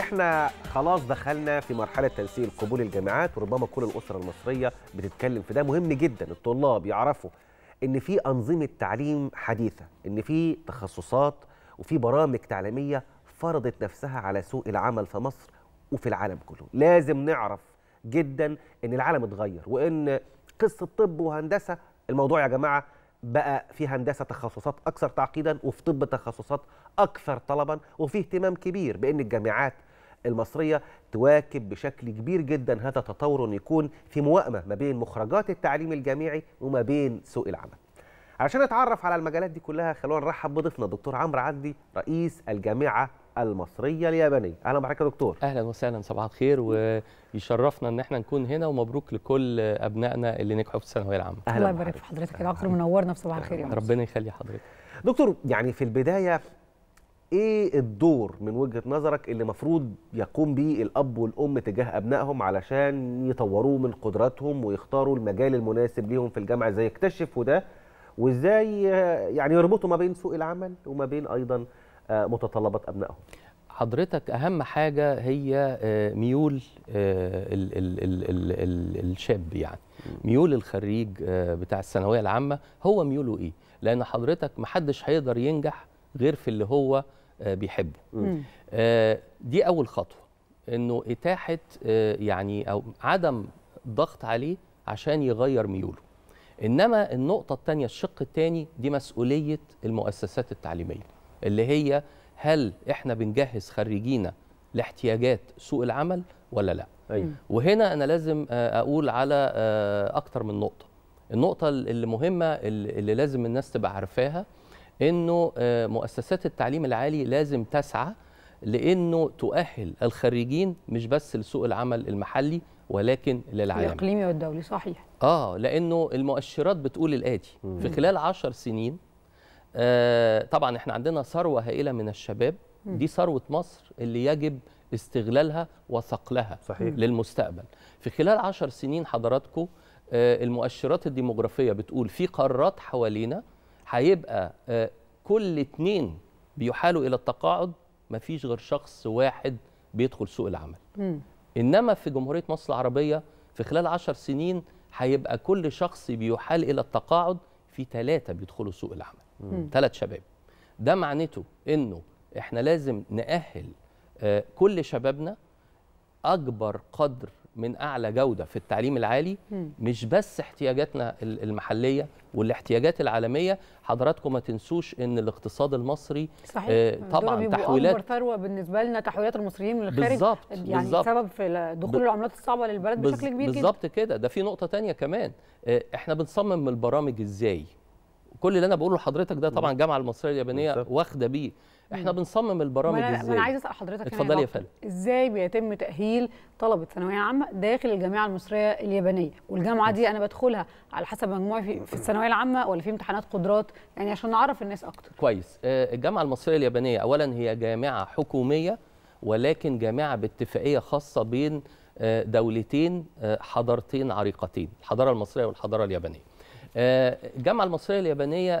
احنا خلاص دخلنا في مرحله تنسيق قبول الجامعات وربما كل الاسره المصريه بتتكلم في ده مهم جدا الطلاب يعرفوا ان في انظمه تعليم حديثه ان في تخصصات وفي برامج تعليميه فرضت نفسها على سوق العمل في مصر وفي العالم كله لازم نعرف جدا ان العالم اتغير وان قصه طب وهندسه الموضوع يا جماعه بقى في هندسه تخصصات اكثر تعقيدا وفي طب تخصصات اكثر طلبا وفي اهتمام كبير بان الجامعات المصريه تواكب بشكل كبير جدا هذا التطور يكون في موائمه ما بين مخرجات التعليم الجامعي وما بين سوق العمل. عشان نتعرف على المجالات دي كلها خلونا نرحب بضيفنا الدكتور عمرو عدلي رئيس الجامعه المصريه اليابانيه اهلا بحضرتك يا دكتور اهلا وسهلا صباح الخير ويشرفنا ان احنا نكون هنا ومبروك لكل ابنائنا اللي نجحوا في الثانويه العامه الله يبارك في حضرتك يا دكتور منورنا في صباح الخير يا ربنا يخلي حضرتك دكتور يعني في البدايه ايه الدور من وجهه نظرك اللي مفروض يقوم به الاب والام تجاه ابنائهم علشان يطوروا من قدراتهم ويختاروا المجال المناسب ليهم في الجامعه ازاي يكتشفوا ده وازاي يعني يربطوا ما بين سوق العمل وما بين ايضا آه، متطلبات ابنائهم حضرتك اهم حاجه هي آه، ميول الـ آه، الـ الـ الـ الـ الشاب يعني ميول الخريج بتاع الثانويه العامه هو ميوله ايه لان حضرتك محدش هيقدر ينجح غير في اللي هو آه، بيحبه آه، دي اول خطوه انه اتاحه آه، يعني او عدم ضغط عليه عشان يغير ميوله انما النقطه الثانيه الشق الثاني دي مسؤوليه المؤسسات التعليميه اللي هي هل احنا بنجهز خريجينا لاحتياجات سوق العمل ولا لا أيوة. وهنا انا لازم اقول على اكتر من نقطه النقطه اللي مهمه اللي لازم الناس تبقى عارفاها انه آه، مؤسسات التعليم العالي لازم تسعى لانه تؤهل الخريجين مش بس لسوق العمل المحلي ولكن للعالم الاقليمي والدولي صحيح اه لانه المؤشرات بتقول الاتي في خلال عشر سنين آه طبعا احنا عندنا ثروه هائله من الشباب مم. دي ثروه مصر اللي يجب استغلالها وثقلها صحيح. للمستقبل في خلال عشر سنين حضراتكم آه المؤشرات الديموغرافيه بتقول في قارات حوالينا هيبقى آه، كل اتنين بيحالوا الى التقاعد مفيش غير شخص واحد بيدخل سوق العمل م. انما في جمهوريه مصر العربيه في خلال 10 سنين هيبقى كل شخص بيحال الى التقاعد في ثلاثه بيدخلوا سوق العمل ثلاث شباب ده معناته انه احنا لازم ناهل آه، كل شبابنا اكبر قدر من اعلى جوده في التعليم العالي مش بس احتياجاتنا المحليه والاحتياجات العالميه حضراتكم ما تنسوش ان الاقتصاد المصري صحيح. آه طبعا تحويلات اكبر ثروه بالنسبه لنا تحويلات المصريين من الخارج بالزبط. يعني بالزبط. سبب في دخول العملات الصعبه للبلد بشكل كبير جدا بالظبط كده ده في نقطه تانية كمان آه احنا بنصمم البرامج ازاي كل اللي انا بقوله لحضرتك ده طبعا الجامعه المصريه اليابانيه واخده بيه احنا بنصمم البرامج ازاي انا عايز اسال حضرتك يعني اتفضلي يا فندم ازاي بيتم تاهيل طلبه ثانويه عامه داخل الجامعه المصريه اليابانيه والجامعه دي انا بدخلها على حسب مجموعي في, في الثانويه العامه ولا في امتحانات قدرات يعني عشان نعرف الناس اكتر كويس آه، الجامعه المصريه اليابانيه اولا هي جامعه حكوميه ولكن جامعه باتفاقيه خاصه بين آه، دولتين آه، حضارتين عريقتين الحضاره المصريه والحضاره اليابانيه الجامعه المصريه اليابانيه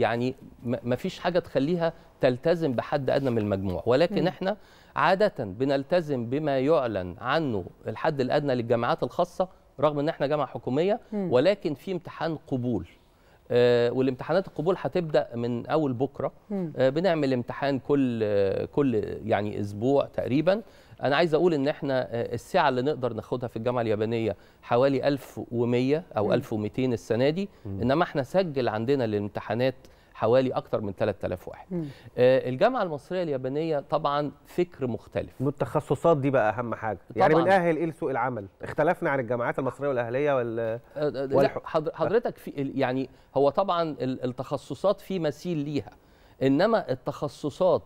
يعني ما فيش حاجه تخليها تلتزم بحد ادنى من المجموع ولكن م. احنا عاده بنلتزم بما يعلن عنه الحد الادنى للجامعات الخاصه رغم ان احنا جامعه حكوميه م. ولكن في امتحان قبول آه والامتحانات القبول هتبدا من اول بكره آه بنعمل امتحان كل آه كل يعني اسبوع تقريبا انا عايز اقول ان احنا آه، السعه اللي نقدر ناخدها في الجامعه اليابانيه حوالي 1100 او 1200 السنه دي انما احنا سجل عندنا الامتحانات حوالي اكثر من 3000 واحد آه الجامعه المصريه اليابانيه طبعا فكر مختلف والتخصصات دي بقى اهم حاجه يعني بنأهل ايه لسوق العمل اختلفنا عن الجامعات المصريه والاهليه وال آه، آه، حضرتك في يعني هو طبعا التخصصات في مثيل ليها انما التخصصات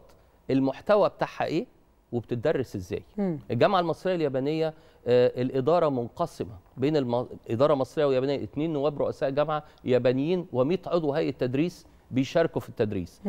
المحتوى بتاعها ايه وبتدرس ازاي مم. الجامعه المصريه اليابانيه آه الاداره منقسمه بين الإدارة المصرية واليابانية اثنين نواب رؤساء جامعه يابانيين و100 عضو هيئه تدريس بيشاركوا في التدريس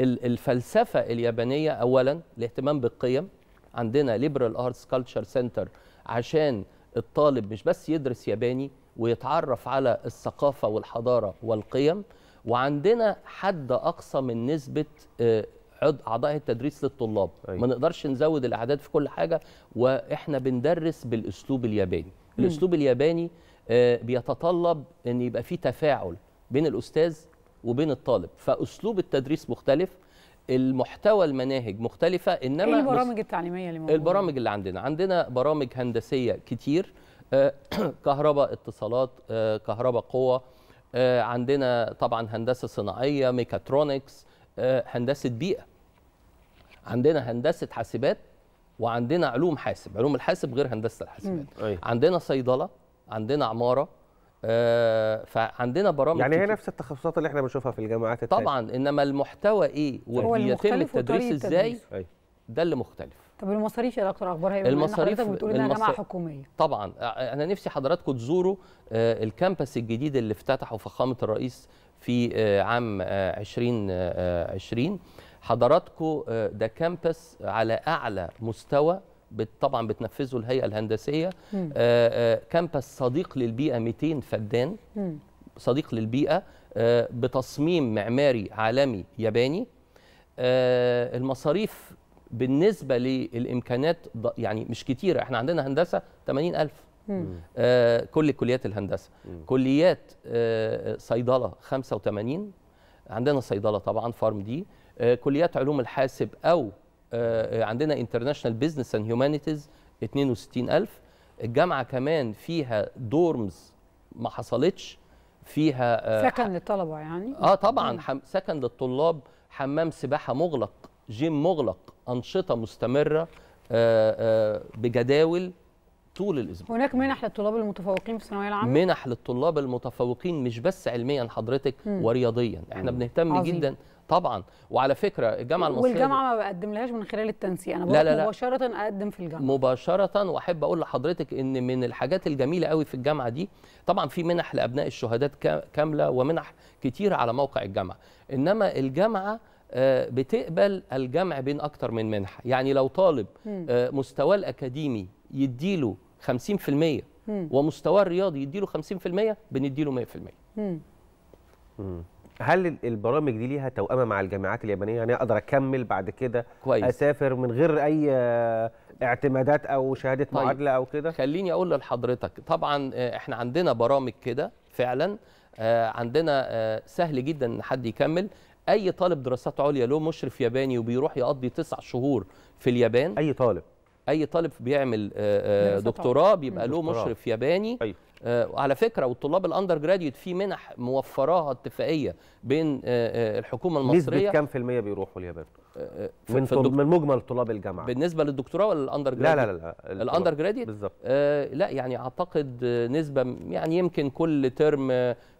الفلسفه اليابانيه اولا الاهتمام بالقيم عندنا ليبرال ارتس كلتشر سنتر عشان الطالب مش بس يدرس ياباني ويتعرف على الثقافه والحضاره والقيم وعندنا حد اقصى من نسبه آه، اعضاء التدريس للطلاب أيوة. ما نقدرش نزود الاعداد في كل حاجه واحنا بندرس بالاسلوب الياباني الاسلوب الياباني آه، بيتطلب ان يبقى في تفاعل بين الاستاذ وبين الطالب فاسلوب التدريس مختلف المحتوى المناهج مختلفه انما ايه البرامج التعليميه اللي موجوده البرامج اللي عندنا عندنا برامج هندسيه كتير آه، كهرباء اتصالات آه، كهرباء قوه آه، عندنا طبعا هندسه صناعيه ميكاترونكس هندسه بيئه عندنا هندسه حاسبات وعندنا علوم حاسب علوم الحاسب غير هندسه الحاسبات أيوة. عندنا صيدله عندنا عماره آه، فعندنا برامج يعني هي نفس التخصصات اللي احنا بنشوفها في الجامعات التالية. طبعا انما المحتوى ايه طيب. وبيتم التدريس ازاي أيوة. ده اللي مختلف طب المصاريف يا دكتور اخبار ايه المصاريف حضرتك بتقول انها جامعه حكوميه طبعا انا نفسي حضراتكم تزوروا آه، الكامبس الجديد اللي افتتحه فخامه الرئيس في آه، عام 2020 حضراتكم ده كامبس على اعلى مستوى طبعا بتنفذه الهيئه الهندسيه كامبس آه، آه، صديق للبيئه 200 فدان صديق للبيئه آه، بتصميم معماري عالمي ياباني المصاريف بالنسبه للامكانات يعني مش كتيره احنا عندنا هندسه 80000 آه كل كليات الهندسه مم. كليات آه صيدله 85 عندنا صيدله طبعا فارم دي آه كليات علوم الحاسب او آه، آه، عندنا انترناشونال بزنس اند هيومانيتيز 62000 الجامعه كمان فيها دورمز ما حصلتش فيها آه، سكن للطلبه يعني اه طبعا سكن للطلاب حمام سباحه مغلق جيم مغلق انشطه مستمره بجداول طول الاسبوع هناك منح للطلاب المتفوقين في الثانويه العامه منح للطلاب المتفوقين مش بس علميا حضرتك ورياضيا احنا بنهتم جدا طبعا وعلى فكره الجامعه المصريه والجامعه ما بقدملهاش من خلال التنسيق انا بروح لا لا مباشره اقدم في الجامعه مباشره واحب اقول لحضرتك ان من الحاجات الجميله قوي في الجامعه دي طبعا في منح لابناء الشهادات كامله ومنح كتير على موقع الجامعه انما الجامعه آه، بتقبل الجمع بين اكتر من منحه يعني لو طالب آه، مستواه الاكاديمي يديله 50% ومستواه الرياضي يديله 50% بنديله 100% امم هل البرامج دي ليها توأمه مع الجامعات اليابانيه يعني اقدر اكمل بعد كده كويس. اسافر من غير اي اعتمادات او شهاده طيب. معادله او كده خليني اقول لحضرتك طبعا آه، احنا عندنا برامج كده فعلا آه، عندنا آه، سهل جدا ان حد يكمل اي طالب دراسات عليا له مشرف ياباني وبيروح يقضي تسع شهور في اليابان اي طالب اي طالب بيعمل دكتوراه بيبقى له مشرف ياباني أيوه. وعلى آه، فكره والطلاب الاندر جراديوت في منح موفراها اتفاقيه بين آه، آه، الحكومه المصريه نسبه كام في الميه بيروحوا اليابان؟ آه، آه، من من مجمل طلاب الجامعه بالنسبه للدكتوراه ولا الاندر جراديت لا لا لا الاندر جراديت بالظبط آه لا يعني اعتقد نسبه يعني يمكن كل ترم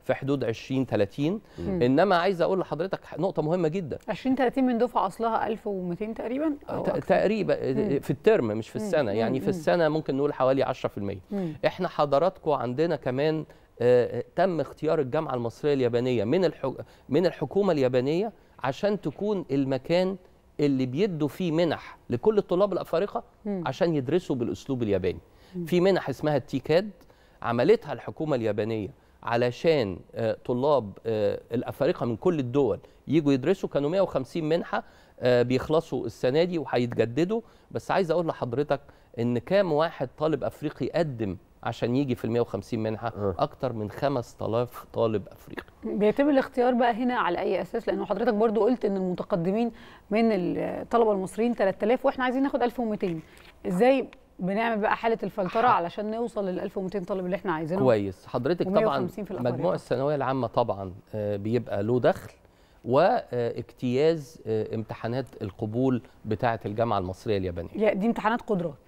في حدود 20 30 مم. انما عايز اقول لحضرتك نقطه مهمه جدا 20 30 من دفعه اصلها 1200 تقريبا آه، تقريبا في الترم مش في السنه مم. يعني في السنه ممكن نقول حوالي 10% مم. احنا حضراتكم عندنا كمان آه تم اختيار الجامعه المصريه اليابانيه من من الحكومه اليابانيه عشان تكون المكان اللي بيدوا فيه منح لكل الطلاب الافارقه عشان يدرسوا بالاسلوب الياباني في منح اسمها التيكاد عملتها الحكومه اليابانيه علشان آه، طلاب آه، الافارقه من كل الدول يجوا يدرسوا كانوا 150 منحه آه، بيخلصوا السنه دي وهيتجددوا بس عايز اقول لحضرتك ان كام واحد طالب افريقي قدم عشان يجي في ال 150 منحه آه. اكتر من 5000 طالب افريقي بيتم الاختيار بقى هنا على اي اساس لانه حضرتك برضو قلت ان المتقدمين من الطلبه المصريين 3000 واحنا عايزين ناخد 1200 ازاي بنعمل بقى حاله الفلتره علشان نوصل لل 1200 طالب اللي احنا عايزينه كويس حضرتك طبعا مجموع الثانويه العامه طبعا آه، بيبقى له دخل واجتياز آه، امتحانات القبول بتاعه الجامعه المصريه اليابانيه دي امتحانات قدرات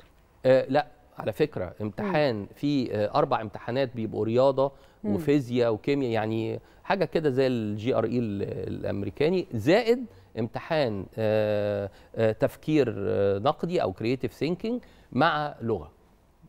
آه لا على فكره امتحان في آه، اربع امتحانات بيبقوا رياضه وفيزياء وكيمياء يعني حاجه كده زي الجي e ار اي الامريكاني زائد امتحان آه، آه، تفكير نقدي او كرييتيف ثينكينج مع لغه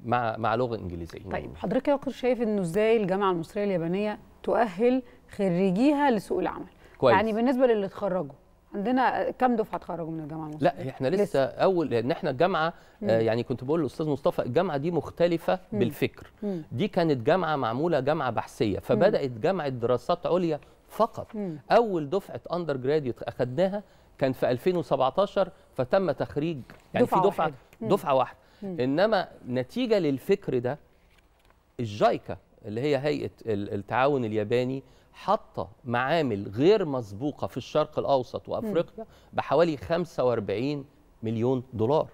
مع مع لغه انجليزيه طيب حضرتك يا دكتور شايف انه ازاي الجامعه المصريه اليابانيه تؤهل خريجيها لسوق العمل كويس. يعني بالنسبه للي اتخرجوا عندنا كم دفعه تخرجوا من الجامعه المصرية؟ لا احنا لسه, لسه. اول لان احنا الجامعه آه يعني كنت بقول للاستاذ مصطفى الجامعه دي مختلفه مم. بالفكر مم. دي كانت جامعه معموله جامعه بحثيه فبدات جامعه دراسات عليا فقط مم. اول دفعه اندر جراديوت اخذناها كان في 2017 فتم تخريج يعني دفعة في دفعه واحدة. دفعه واحده انما نتيجه للفكر ده الجايكا اللي هي هيئه التعاون الياباني حاطه معامل غير مسبوقه في الشرق الاوسط وافريقيا بحوالي 45 مليون دولار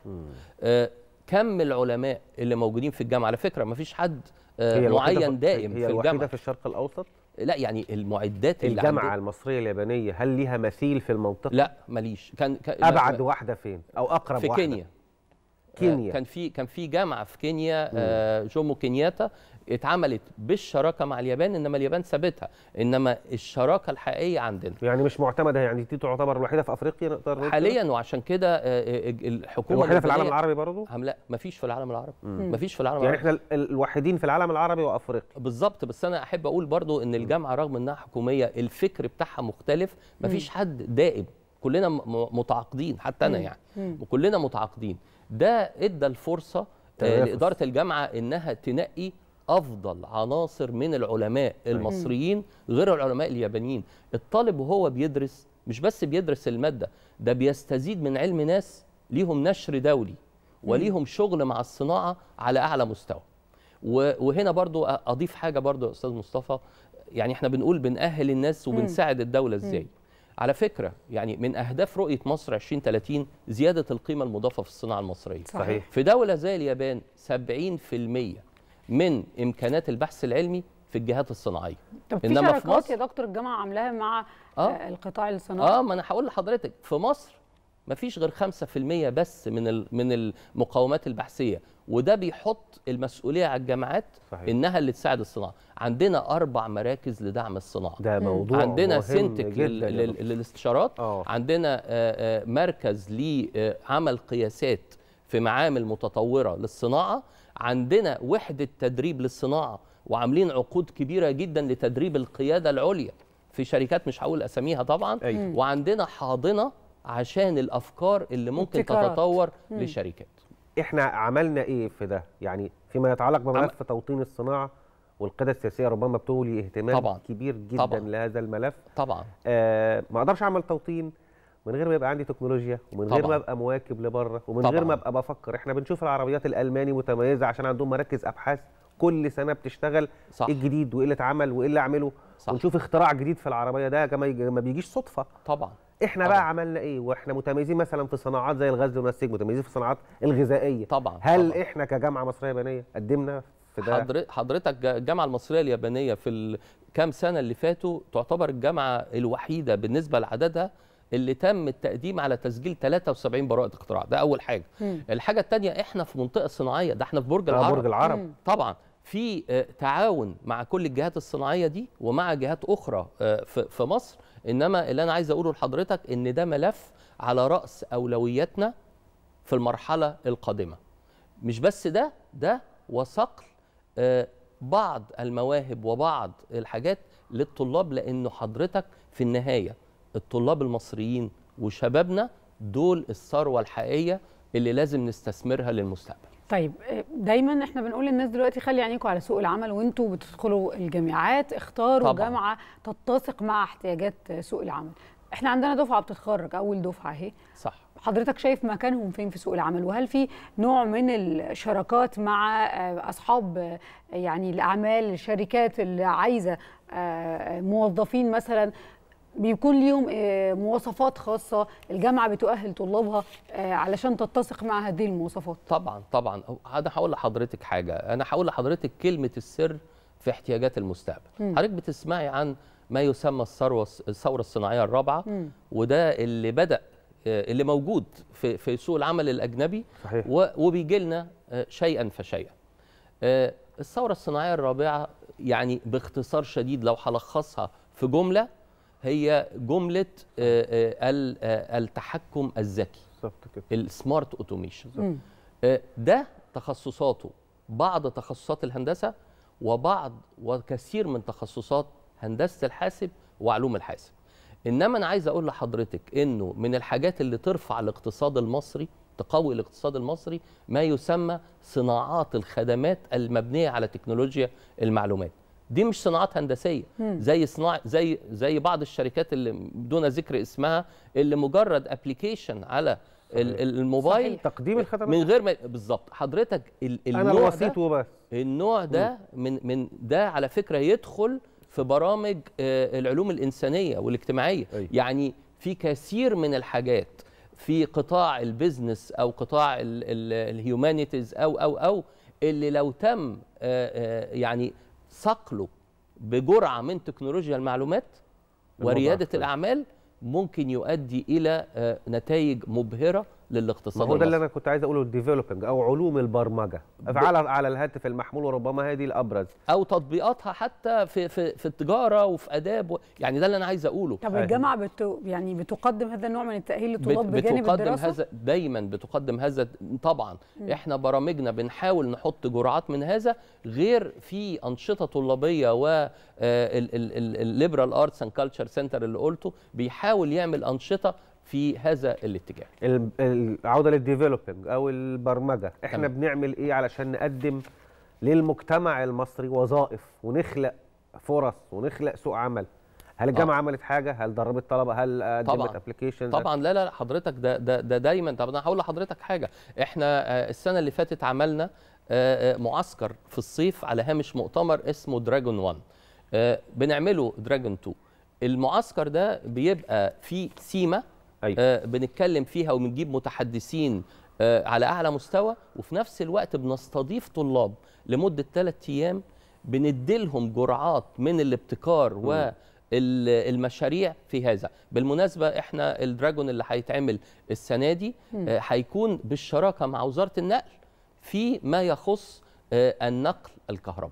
آه كم العلماء اللي موجودين في الجامعه على فكره ما فيش حد آه معين دائم هي في الجامعه في الشرق الاوسط لا يعني المعدات اللي الجامعه عند... المصريه اليابانيه هل ليها مثيل في المنطقه لا ماليش كان, ك... ابعد واحده فين او اقرب في واحده في كينيا كينيا كان في كان في جامعه في كينيا آه، جومو كينياتا اتعملت بالشراكه مع اليابان انما اليابان سابتها انما الشراكه الحقيقيه عندنا يعني مش معتمده يعني دي تعتبر الوحيده في افريقيا نقدر حاليا وعشان كده آه، آه، الحكومه الوحيده في العالم العربي برضه لا مفيش في العالم العربي مفيش في العالم يعني العربي يعني احنا الوحيدين في العالم العربي وافريقيا بالظبط بس انا احب اقول برضه ان الجامعه رغم انها حكوميه الفكر بتاعها مختلف مفيش حد دائم كلنا متعاقدين حتى انا يعني وكلنا متعاقدين ده ادى الفرصه آه، لاداره الجامعه انها تنقي افضل عناصر من العلماء أيوة. المصريين غير العلماء اليابانيين الطالب وهو بيدرس مش بس بيدرس الماده ده بيستزيد من علم ناس ليهم نشر دولي وليهم شغل مع الصناعه على اعلى مستوى وهنا برضو اضيف حاجه برضو يا استاذ مصطفى يعني احنا بنقول بنأهل الناس وبنساعد الدوله ازاي على فكره يعني من اهداف رؤيه مصر 2030 زياده القيمه المضافه في الصناعه المصريه صحيح في دوله زي اليابان 70% من امكانات البحث العلمي في الجهات الصناعيه طب انما في مصر يا دكتور الجامعه عاملاها مع آه القطاع الصناعي اه ما انا هقول لحضرتك في مصر ما فيش غير 5% بس من من المقاومات البحثيه وده بيحط المسؤوليه على الجامعات صحيح. انها اللي تساعد الصناعه عندنا اربع مراكز لدعم الصناعه ده موضوع عندنا سنتك لل... للاستشارات أوه. عندنا آه، آه، مركز لعمل قياسات في معامل متطوره للصناعه عندنا وحده تدريب للصناعه وعاملين عقود كبيره جدا لتدريب القياده العليا في شركات مش هقول اساميها طبعا أيوه. وعندنا حاضنه عشان الافكار اللي ممكن التكارات. تتطور مم. لشركات احنا عملنا ايه في ده يعني فيما يتعلق بملف عم... توطين الصناعه والقياده السياسيه ربما بتولي اهتمام طبعا. كبير جدا طبعا. لهذا الملف طبعا آه ما اقدرش اعمل توطين من غير ما يبقى عندي تكنولوجيا ومن طبعا. غير ما ابقى مواكب لبره ومن طبعا. غير ما ابقى بفكر احنا بنشوف العربيات الالماني متميزه عشان عندهم مراكز ابحاث كل سنه بتشتغل صح. ايه الجديد وايه اللي اتعمل وايه اللي اعمله صح. ونشوف اختراع جديد في العربيه ده ما بيجيش صدفه طبعا احنا طبعًا. بقى عملنا ايه واحنا متميزين مثلا في صناعات زي الغزل والنسيج متميزين في الصناعات الغذائيه طبعا هل طبعًا. احنا كجامعه مصريه يابانيه قدمنا في ده حضرتك الجامعه المصريه اليابانيه في الكام سنه اللي فاتوا تعتبر الجامعه الوحيده بالنسبه لعددها اللي تم التقديم على تسجيل 73 براءة اختراع ده أول حاجة مم. الحاجة الثانية إحنا في منطقة صناعية ده إحنا في برج آه، العرب برج العرب مم. طبعا في آه، تعاون مع كل الجهات الصناعية دي ومع جهات أخرى آه، في مصر انما اللي انا عايز اقوله لحضرتك ان ده ملف على راس اولوياتنا في المرحله القادمه مش بس ده ده وصقل آه، بعض المواهب وبعض الحاجات للطلاب لانه حضرتك في النهايه الطلاب المصريين وشبابنا دول الثروه الحقيقيه اللي لازم نستثمرها للمستقبل طيب آه، دايما احنا بنقول للناس دلوقتي خلي عينيكم على سوق العمل وانتوا بتدخلوا الجامعات اختاروا طبعا. جامعه تتسق مع احتياجات سوق العمل احنا عندنا دفعه بتتخرج اول دفعه اهي صح حضرتك شايف مكانهم فين في سوق العمل وهل في نوع من الشراكات مع آه، اصحاب آه، يعني الاعمال الشركات اللي عايزه موظفين مثلا بيكون ليهم آه، مواصفات خاصة الجامعة بتؤهل طلابها آه، علشان تتسق مع هذه المواصفات طبعا طبعا أنا هقول لحضرتك حاجة أنا هقول لحضرتك كلمة السر في احتياجات المستقبل حضرتك بتسمعي عن ما يسمى الثورة الثورة الصناعية الرابعة م. وده اللي بدأ آه، اللي موجود في في سوق العمل الأجنبي صحيح. وبيجي لنا شيئا فشيئا الثورة الصناعية الرابعة يعني باختصار شديد لو هلخصها في جملة هي جمله آه، آه، آه، التحكم الذكي السمارت اوتوميشن ده تخصصاته بعض تخصصات الهندسه وبعض وكثير من تخصصات هندسه الحاسب وعلوم الحاسب انما انا عايز اقول لحضرتك انه من الحاجات اللي ترفع الاقتصاد المصري تقوي الاقتصاد المصري ما يسمى صناعات الخدمات المبنيه على تكنولوجيا المعلومات دي مش صناعات هندسيه زي صناع زي زي بعض الشركات اللي دون ذكر اسمها اللي مجرد ابلكيشن على الموبايل صحيح. تقديم الخدمات من غير ما بالظبط حضرتك النوع انا الوسيط وبس النوع ده من من ده على فكره يدخل في برامج آه، العلوم الانسانيه والاجتماعيه أي. يعني في كثير من الحاجات في قطاع البيزنس او قطاع الهيومانيتيز او او او اللي لو تم آه، آه، يعني صقله بجرعه من تكنولوجيا المعلومات ورياده الاعمال ممكن يؤدي الى آه، نتائج مبهره للاقتصاد هو ده اللي انا كنت عايز اقوله الديفلوبنج او علوم البرمجه ب... على الهاتف المحمول وربما هذه الابرز او تطبيقاتها حتى في في في التجاره وفي اداب و... يعني ده اللي انا عايز اقوله طب الجامعه بت... يعني بتقدم هذا النوع من التاهيل للطلاب بت... بجانب بتقدم الدراسه هذا دايما بتقدم هذا طبعا م. احنا برامجنا بنحاول نحط جرعات من هذا غير في انشطه طلابيه و الليبرال ارتس اند كلتشر سنتر اللي قلته بيحاول يعمل انشطه في هذا الاتجاه العوده للديفلوبينج او البرمجه احنا تمام. بنعمل ايه علشان نقدم للمجتمع المصري وظائف ونخلق فرص ونخلق سوق عمل هل آه. الجامعه آه. عملت حاجه هل دربت طلبه هل قدمت ابلكيشن طبعا لا لا حضرتك ده ده, ده دايما طب انا هقول لحضرتك حاجه احنا آه، السنه اللي فاتت عملنا آه، معسكر في الصيف على هامش مؤتمر اسمه دراجون 1 بنعمله دراجون 2 المعسكر ده بيبقى فيه سيما أيوة. آه، بنتكلم فيها وبنجيب متحدثين آه، على اعلى مستوى وفي نفس الوقت بنستضيف طلاب لمده ثلاث ايام بنديلهم جرعات من الابتكار و المشاريع في هذا بالمناسبة احنا الدراجون اللي هيتعمل السنة دي آه، هيكون بالشراكة مع وزارة النقل في ما يخص النقل الكهربي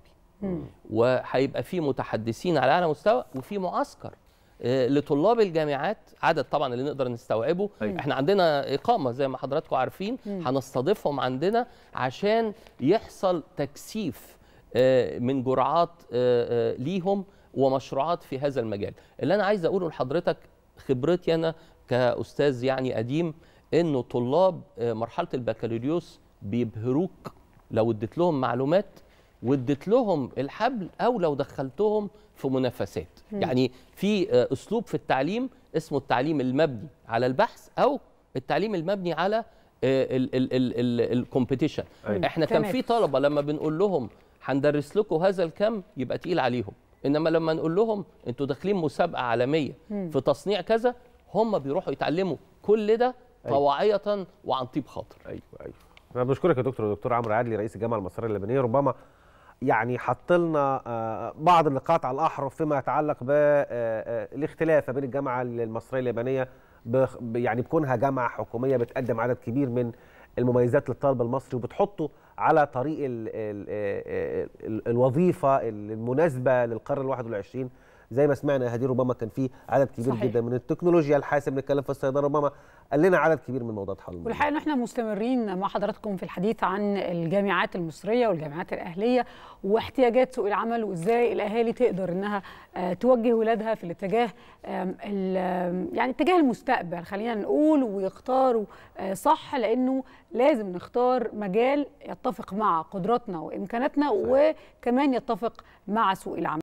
وهيبقى فيه متحدثين على أعلى مستوى وفي معسكر آه، لطلاب الجامعات عدد طبعا اللي نقدر نستوعبه أيوة. احنا عندنا اقامه زي ما حضراتكم عارفين هنستضيفهم عندنا عشان يحصل تكثيف آه، من جرعات آه، ليهم ومشروعات في هذا المجال اللي انا عايز اقوله لحضرتك خبرتي انا كاستاذ يعني قديم انه طلاب مرحله البكالوريوس بيبهروك لو اديت لهم معلومات واديت لهم الحبل او لو دخلتهم في منافسات مم. يعني في آه، اسلوب في التعليم اسمه التعليم المبني على البحث او التعليم المبني على آه، الكومبيتيشن أيوة. احنا كان في طلبه لما بنقول لهم هندرس لكم هذا الكم يبقى تقيل عليهم انما لما نقول لهم انتوا داخلين مسابقه عالميه مم. في تصنيع كذا هم بيروحوا يتعلموا كل ده أيوة. طواعيه أيوة. وعن طيب خاطر ايوه ايوه انا بشكرك يا دكتور دكتور عمرو عدلي رئيس الجامعه المصريه اللبنانيه ربما يعني حط لنا آه، بعض النقاط على الاحرف فيما يتعلق بالاختلاف آه، آه، بين الجامعه المصريه اليابانيه يعني بكونها جامعه حكوميه بتقدم عدد كبير من المميزات للطالب المصري وبتحطه على طريق الوظيفه المناسبه للقرن ال 21 زي ما سمعنا هذه ربما كان في عدد كبير صحيح. جدا من التكنولوجيا الحاسب نتكلم في الصيدله ربما قال لنا عدد كبير من موضوعات حول والحقيقه ان احنا مستمرين مع حضراتكم في الحديث عن الجامعات المصريه والجامعات الاهليه واحتياجات سوق العمل وازاي الاهالي تقدر انها آه، توجه ولادها في الاتجاه يعني اتجاه المستقبل خلينا نقول ويختاروا آه، صح لانه لازم نختار مجال يتفق مع قدراتنا وامكاناتنا وكمان يتفق مع سوق العمل